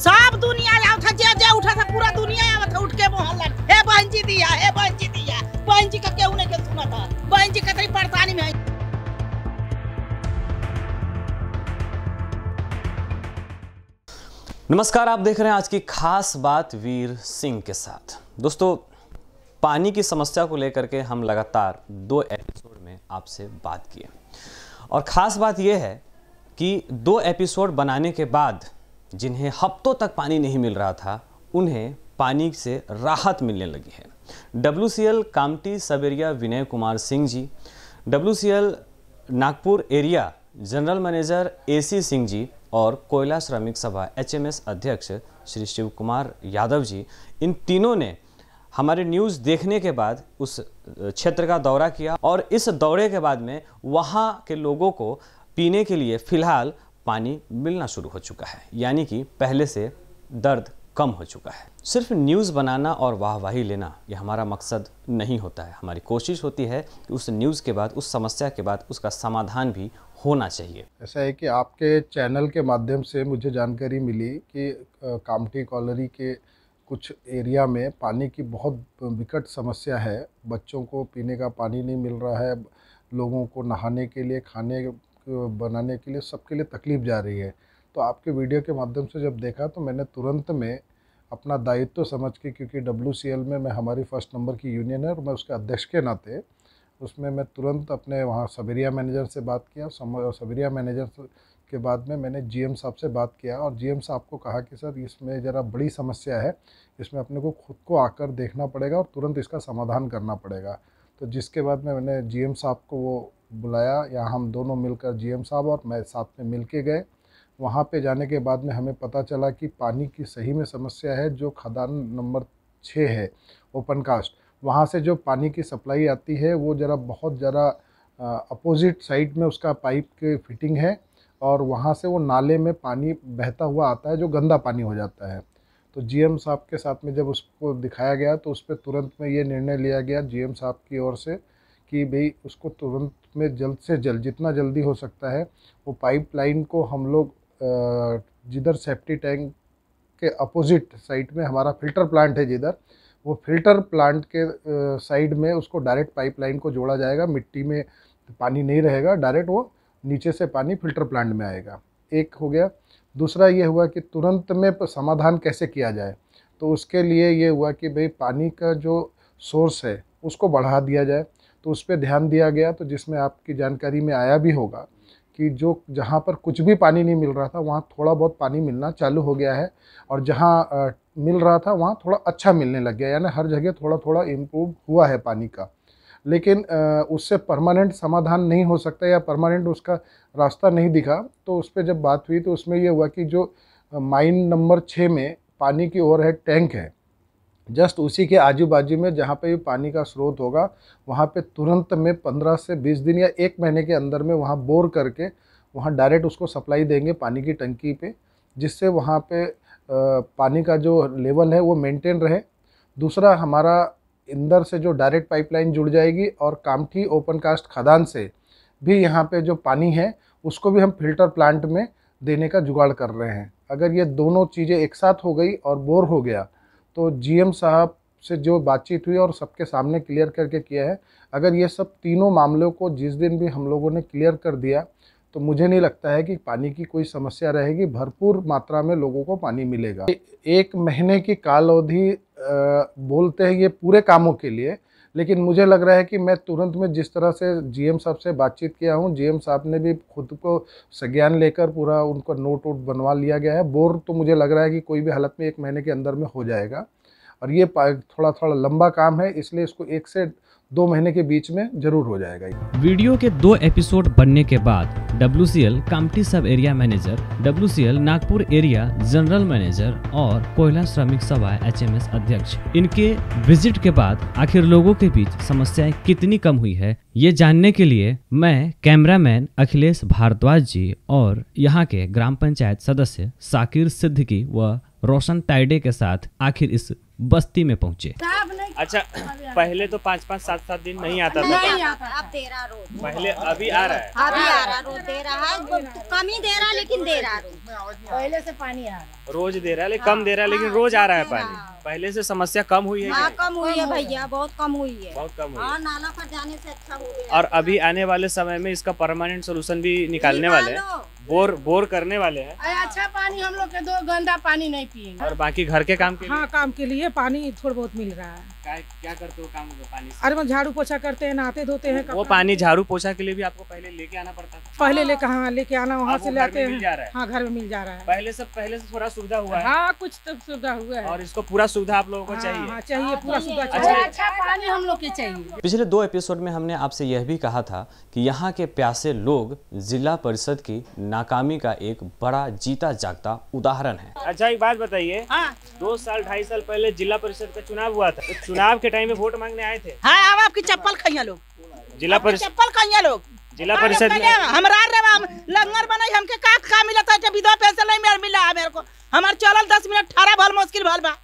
सब दुनिया आवत है जे जे उठा था पूरा दुनिया आवत है उठ के मोहल्ला हे बहन जी दिया हे बहन जी दिया बहन जी का केहू ने के सुना था बहन जी कतई तो परेशानी में है नमस्कार आप देख रहे हैं आज की खास बात वीर सिंह के साथ दोस्तों पानी की समस्या को लेकर के हम लगातार दो एपिसोड में आपसे बात किए और ख़ास बात यह है कि दो एपिसोड बनाने के बाद जिन्हें हफ्तों तक पानी नहीं मिल रहा था उन्हें पानी से राहत मिलने लगी है W C L Kamptee sub area Vinay Kumar Singh ji W C L Nagpur area general manager A C Singh ji और कोयला श्रमिक सभा एच एम एस अध्यक्ष श्री शिव कुमार यादव जी इन तीनों ने हमारे न्यूज़ देखने के बाद उस क्षेत्र का दौरा किया और इस दौरे के बाद में वहाँ के लोगों को पीने के लिए फ़िलहाल पानी मिलना शुरू हो चुका है यानी कि पहले से दर्द कम हो चुका है सिर्फ न्यूज़ बनाना और वाहवाही लेना यह हमारा मकसद नहीं होता है हमारी कोशिश होती है कि उस न्यूज़ के बाद उस समस्या के बाद उसका समाधान भी होना चाहिए ऐसा है कि आपके चैनल के माध्यम से मुझे जानकारी मिली कि कामटी कॉलोनी के कुछ एरिया में पानी की बहुत विकट समस्या है बच्चों को पीने का पानी नहीं मिल रहा है लोगों को नहाने के लिए खाने बनाने के लिए सबके लिए तकलीफ जा रही है तो आपके वीडियो के माध्यम से जब देखा तो मैंने तुरंत में अपना दायित्व तो समझ के क्योंकि डब्ल्यू में मैं हमारी फ़र्स्ट नंबर की यूनियन है और मैं उसके अध्यक्ष के नाते उसमें मैं तुरंत अपने वहाँ सबेरिया मैनेजर से बात किया सबेरिया मैनेजर के बाद में मैंने जी साहब से बात किया और जी साहब को कहा कि सर इसमें ज़रा बड़ी समस्या है इसमें अपने को खुद को आकर देखना पड़ेगा और तुरंत इसका समाधान करना पड़ेगा तो जिसके बाद में मैंने जी साहब को वो बुलाया या हम दोनों मिलकर जी साहब और मैं साथ में मिल के गए वहाँ पे जाने के बाद में हमें पता चला कि पानी की सही में समस्या है जो खदान नंबर छः है ओपन कास्ट वहाँ से जो पानी की सप्लाई आती है वो ज़रा बहुत ज़रा अपोजिट साइड में उसका पाइप की फिटिंग है और वहाँ से वो नाले में पानी बहता हुआ आता है जो गंदा पानी हो जाता है तो जी साहब के साथ में जब उसको दिखाया गया तो उस पर तुरंत में ये निर्णय लिया गया जी साहब की ओर से कि भाई उसको तुरंत में जल्द से जल्द जितना जल्दी हो सकता है वो पाइपलाइन को हम लोग जिधर सेफ्टी टैंक के अपोजिट साइड में हमारा फिल्टर प्लांट है जिधर वो फिल्टर प्लांट के साइड में उसको डायरेक्ट पाइपलाइन को जोड़ा जाएगा मिट्टी में पानी नहीं रहेगा डायरेक्ट वो नीचे से पानी फिल्टर प्लांट में आएगा एक हो गया दूसरा ये हुआ कि तुरंत में समाधान कैसे किया जाए तो उसके लिए ये हुआ कि भाई पानी का जो सोर्स है उसको बढ़ा दिया जाए तो उस पर ध्यान दिया गया तो जिसमें आपकी जानकारी में आया भी होगा कि जो जहाँ पर कुछ भी पानी नहीं मिल रहा था वहाँ थोड़ा बहुत पानी मिलना चालू हो गया है और जहाँ मिल रहा था वहाँ थोड़ा अच्छा मिलने लग गया यानी हर जगह थोड़ा थोड़ा इम्प्रूव हुआ है पानी का लेकिन उससे परमानेंट समाधान नहीं हो सकता या परमानेंट उसका रास्ता नहीं दिखा तो उस पर जब बात हुई तो उसमें यह हुआ कि जो माइन नंबर छः में पानी की है टैंक है जस्ट उसी के आजू बाजू में जहाँ पे भी पानी का स्रोत होगा वहाँ पे तुरंत में 15 से 20 दिन या एक महीने के अंदर में वहाँ बोर करके वहाँ डायरेक्ट उसको सप्लाई देंगे पानी की टंकी पे जिससे वहाँ पे पानी का जो लेवल है वो मेंटेन रहे दूसरा हमारा इंदर से जो डायरेक्ट पाइपलाइन जुड़ जाएगी और कामठी ओपन कास्ट खदान से भी यहाँ पे जो पानी है उसको भी हम फिल्टर प्लांट में देने का जुगाड़ कर रहे हैं अगर ये दोनों चीज़ें एक साथ हो गई और बोर हो गया तो जीएम साहब से जो बातचीत हुई और सबके सामने क्लियर करके किया है अगर ये सब तीनों मामलों को जिस दिन भी हम लोगों ने क्लियर कर दिया तो मुझे नहीं लगता है कि पानी की कोई समस्या रहेगी भरपूर मात्रा में लोगों को पानी मिलेगा एक महीने की कालावधि बोलते हैं ये पूरे कामों के लिए लेकिन मुझे लग रहा है कि मैं तुरंत में जिस तरह से जीएम साहब से बातचीत किया हूँ जीएम साहब ने भी खुद को संज्ञान लेकर पूरा उनका नोट वोट बनवा लिया गया है बोर तो मुझे लग रहा है कि कोई भी हालत में एक महीने के अंदर में हो जाएगा और ये थोड़ा थोड़ा लंबा काम है इसलिए इसको एक से दो महीने के बीच में जरूर हो जाएगा वीडियो के दो एपिसोड बनने के बाद W C L Kamptee sub area manager W C L Nagpur area general manager और कोयला श्रमिक सभा एच एम एस अध्यक्ष इनके विजिट के बाद आखिर लोगों के बीच समस्याएं कितनी कम हुई है ये जानने के लिए मैं कैमरामैन अखिलेश भारद्वाज जी और यहाँ के ग्राम पंचायत सदस्य साकिर सिद्धिकी व रोशन टाइडे के साथ आखिर इस बस्ती में पहुँचे अच्छा पहले तो पाँच पाँच सात सात दिन नहीं आता था नहीं आता अब रोज पहले अभी आ रहा है अभी आ रहा रोज दे रहा है कम ही दे रहा लेकिन दे रहा पहले से पानी आ रहा रोज दे रहा है कम दे रहा है लेकिन हाँ, रोज आ रहा है पानी पहले से समस्या कम हुई है हाँ, कम हुई है भैया बहुत कम हुई है बहुत कम हुई हाँ, है नाला पर जाने से अच्छा हुआ और अभी आने वाले समय में इसका परमानेंट सोल्यूशन भी निकालने वाले हैं बोर बोर करने वाले हैं अच्छा पानी हम लोग के दो गंदा पानी नहीं पिएंगे और बाकी घर के काम के हाँ लिए? काम के लिए पानी थोड़ा बहुत मिल रहा है क्या क्या करते हो काम पानी से? अरे वो झाड़ू पोछा करते हैं नहाते धोते हैं वो पानी झाड़ू पोछा के लिए भी आपको पहले लेके आना पड़ता था पहले लेके हाँ लेके आना हाँ, वहाँ से लाते हैं हाँ घर में मिल जा रहा है पहले से पहले से थोड़ा सुविधा हुआ है हाँ कुछ तो सुविधा हुआ है और इसको पूरा सुविधा आप लोगों को हाँ, हाँ, चाहिए चाहिए पूरा अच्छा, सुविधा अच्छा पानी हम लोग के चाहिए पिछले दो एपिसोड में हमने आपसे यह भी कहा था की यहाँ के प्यासे लोग जिला परिषद की नाकामी का एक बड़ा जीता जागता उदाहरण है अच्छा एक बात बताइए हाँ। दो साल ढाई साल पहले जिला परिषद का चुनाव हुआ था तो चुनाव के टाइम में वोट मांगने आए थे हाँ, अब आपकी चप्पल खाइया लोग जिला परिषद चप्पल खाइया लोग जिला हाँ, परिषद हमारा लंगर बनाई हमके का मिला था विधवा पेंशन नहीं मिला मेरे को हमारे चलल दस मिनट ठारा भल मुश्किल भल बा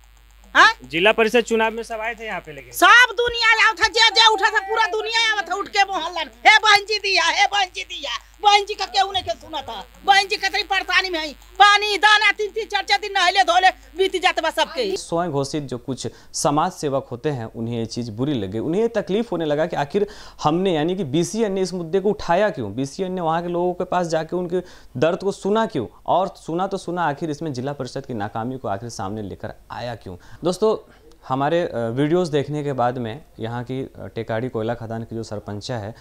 हाँ? जिला परिषद चुनाव में सब आए थे यहाँ पे लेकिन सब दुनिया आया था जे जे उठा था पूरा दुनिया आया था उठ के मोहल्ला हे बहन जी दिया हे बहन जी दिया बहन जी का केहू नहीं के सुना था बहन जी कतरी तो परेशानी में आई पानी दाना तीन तीन चार चार दिन नहले धोले बीती जाते बस सबके स्वयं घोषित जो कुछ समाज सेवक होते हैं उन्हें ये चीज़ बुरी लगे उन्हें ये तकलीफ होने लगा कि आखिर हमने यानी कि बी ने इस मुद्दे को उठाया क्यों बी ने वहाँ के लोगों के पास जाके उनके दर्द को सुना क्यों और सुना तो सुना आखिर इसमें जिला परिषद की नाकामी को आखिर सामने लेकर आया क्यों दोस्तों हमारे वीडियोस देखने के बाद में यहाँ की टेकाड़ी कोयला खदान की जो सरपंचा है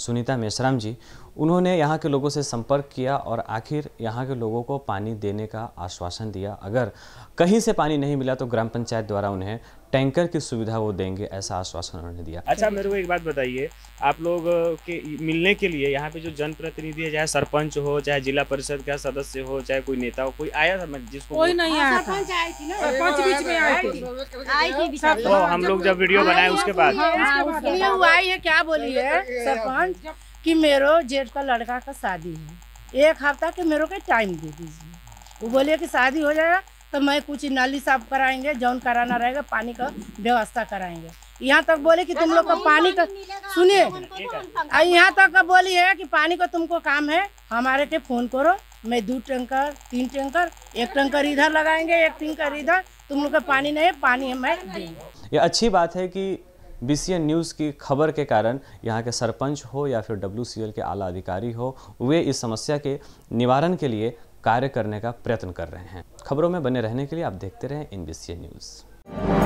सुनीता मेश्राम जी उन्होंने यहाँ के लोगों से संपर्क किया और आखिर यहाँ के लोगों को पानी देने का आश्वासन दिया अगर कहीं से पानी नहीं मिला तो ग्राम पंचायत द्वारा उन्हें टैंकर की सुविधा वो देंगे ऐसा आश्वासन उन्होंने दिया अच्छा मेरे को एक बात बताइए आप लोग के मिलने के लिए यहाँ पे जो जनप्रतिनिधि है चाहे सरपंच हो चाहे जिला परिषद का सदस्य हो चाहे कोई नेता हो कोई आया था जिसको कोई नहीं हाँ, आया सरपंच आई थी ना हाँ, सरपंच बीच में तो हम लोग जब वीडियो बनाए उसके बाद हाँ, आई है क्या बोली है सरपंच की मेरे जेठ का लड़का का शादी है एक हफ्ता के मेरे को टाइम दे दीजिए वो बोलिए की शादी हो जाएगा तो मैं कुछ नाली साफ कराएंगे जौन कराना रहेगा पानी का व्यवस्था कराएंगे यहाँ तक बोले कि तुम लोग का पानी का सुनिए यहाँ तक का बोली है कि पानी का तुमको काम है हमारे के फोन करो मैं दो टैंकर तीन टैंकर एक टैंकर इधर लगाएंगे एक टैंकर इधर तुम लोग का पानी नहीं है पानी मैं देंगे ये अच्छी बात है कि बी न्यूज़ की खबर के कारण यहाँ के सरपंच हो या फिर डब्ल्यू के आला अधिकारी हो वे इस समस्या के निवारण के लिए कार्य करने का प्रयत्न कर रहे हैं खबरों में बने रहने के लिए आप देखते रहें एन न्यूज़